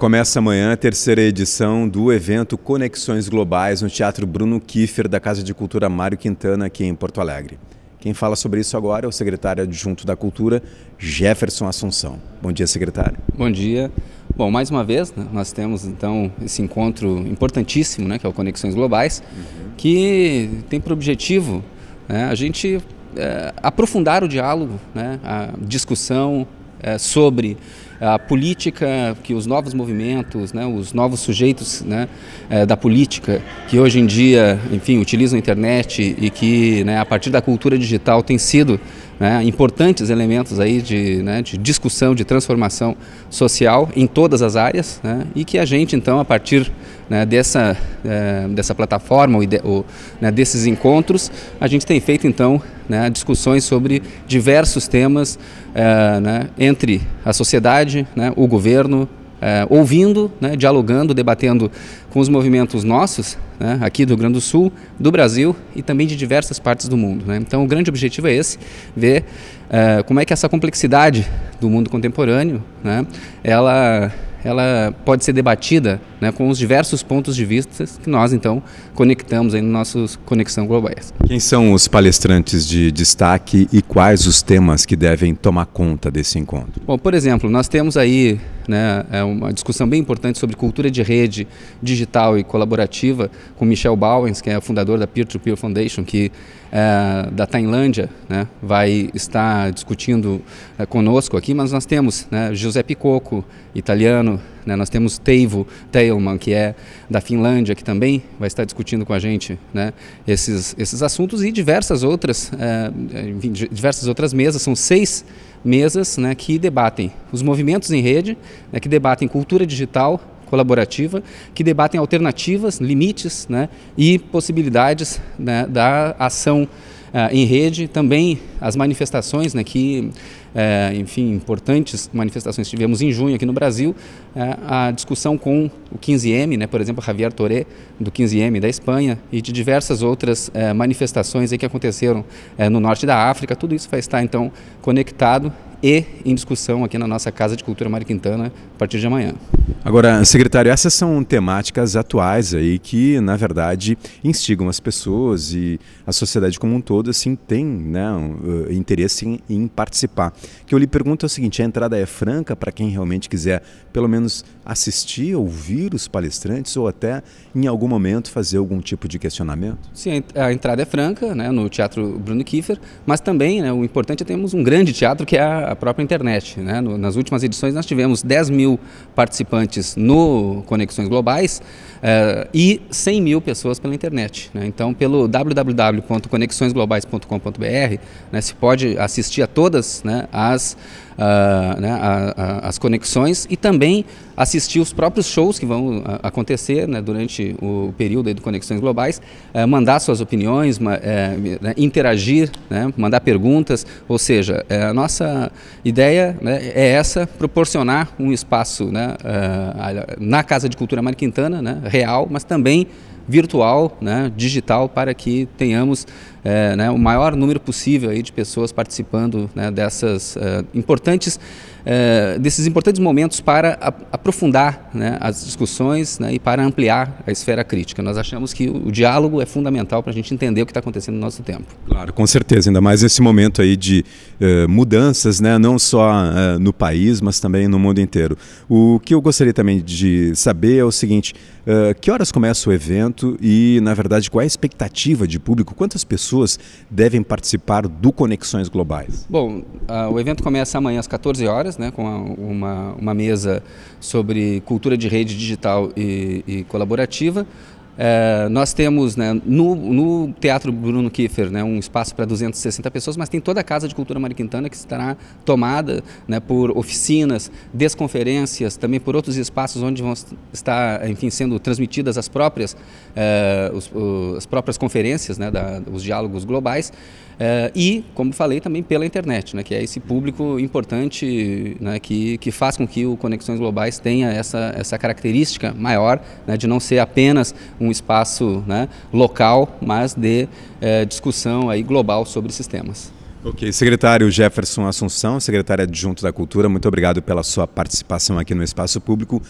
Começa amanhã a terceira edição do evento Conexões Globais no Teatro Bruno Kiefer da Casa de Cultura Mário Quintana aqui em Porto Alegre. Quem fala sobre isso agora é o secretário adjunto da Cultura, Jefferson Assunção. Bom dia, secretário. Bom dia. Bom, mais uma vez, né, nós temos então esse encontro importantíssimo, né, que é o Conexões Globais, uhum. que tem por objetivo né, a gente é, aprofundar o diálogo, né, a discussão é, sobre a política, que os novos movimentos, né, os novos sujeitos né, é, da política, que hoje em dia, enfim, utilizam a internet e que, né, a partir da cultura digital, tem sido né, importantes elementos aí de, né, de, discussão, de transformação social em todas as áreas, né, e que a gente então a partir né, dessa, é, dessa plataforma ou, ou né, desses encontros a gente tem feito então né, discussões sobre diversos temas é, entre a sociedade, o governo, é, ouvindo, né, dialogando, debatendo com os movimentos nossos, né, aqui do Rio Grande do Sul, do Brasil e também de diversas partes do mundo. Né? Então, o grande objetivo é esse: ver é, como é que essa complexidade do mundo contemporâneo né, ela, ela pode ser debatida né, com os diversos pontos de vista que nós, então, conectamos aí no nosso Conexão Globais. Quem são os palestrantes de destaque e quais os temas que devem tomar conta desse encontro? Bom, por exemplo, nós temos aí né? É uma discussão bem importante sobre cultura de rede digital e colaborativa com Michel Bowens, que é fundador da Peer to Peer Foundation, que é, da Tailândia, né? Vai estar discutindo é, conosco aqui, mas nós temos né, José Picoco italiano, né? Nós temos Teivo Teilman, que é da Finlândia, que também vai estar discutindo com a gente né? esses, esses assuntos e diversas outras, é, diversas outras mesas, são seis mesas né, que debatem os movimentos em rede, né, que debatem cultura digital, colaborativa que debatem alternativas, limites né, e possibilidades né, da ação ah, em rede, também as manifestações né, que, eh, enfim, importantes manifestações que tivemos em junho aqui no Brasil, eh, a discussão com o 15M, né, por exemplo, Javier Toré, do 15M da Espanha, e de diversas outras eh, manifestações aí que aconteceram no norte da África, tudo isso vai estar, então, conectado e em discussão aqui na nossa Casa de Cultura Mariquintana a partir de amanhã. Agora, secretário, essas são temáticas atuais aí que, na verdade, instigam as pessoas e a sociedade como um todo, assim, tem né, um, uh, interesse em, em, participar. O que eu lhe pergunto é o seguinte, a entrada é franca para quem realmente quiser, pelo menos, assistir, ouvir os palestrantes ou até, em algum momento, fazer algum tipo de questionamento? Sim, a entrada é franca, né, no Teatro Bruno Kiefer, mas também, né, o importante é termos um grande teatro que é a própria internet, né? nas últimas edições nós tivemos 10 mil participantes participantes no Conexões Globais uh, e 100 mil pessoas pela internet. Né? Então, pelo www.conexõesglobais.com.br, né, se pode assistir a todas né, as, uh, né, a, a, as conexões e também assistir os próprios shows que vão ah, acontecer né, durante o período do Conexões Globais, eh, mandar suas opiniões, eh, né, interagir, né, mandar perguntas, ou seja, eh, a nossa ideia né, é essa, proporcionar um espaço né, na Casa de Cultura Mar Quintana, né, real, mas também virtual, digital, para que tenhamos é, né, o maior número possível aí de pessoas participando né, dessas é, importantes é, desses importantes momentos para aprofundar né, as discussões né, e para ampliar a esfera crítica. Nós achamos que o, diálogo é fundamental para a gente entender o que está acontecendo no nosso tempo. Claro, com certeza, ainda mais nesse momento aí de é, mudanças, né, não só no país, mas também no mundo inteiro. O que eu gostaria também de saber é o seguinte: que horas começa o evento e, na verdade, qual é a expectativa de público? Quantas pessoas pessoas devem participar do Conexões Globais? Bom, uh, o evento começa amanhã às 14 horas, né, com uma, uma, mesa sobre cultura de rede digital e, e colaborativa. É, nós temos né, no, no, Teatro Bruno Kiefer né, um espaço para 260 pessoas, mas tem toda a Casa de Cultura Mariquintana que estará tomada né, por oficinas, desconferências, também por outros espaços onde vão estar enfim, sendo transmitidas as próprias, é, os, as próprias conferências, né, da, os diálogos globais. É, e, como falei, também pela internet, né, que é esse público importante né, que, que faz com que o Conexões Globais tenha essa, essa característica maior de não ser apenas um espaço né, local, mas de eh, discussão aí global sobre sistemas. Ok, secretário Jefferson Assunção, secretário adjunto da Cultura, muito obrigado pela sua participação aqui no Espaço Público.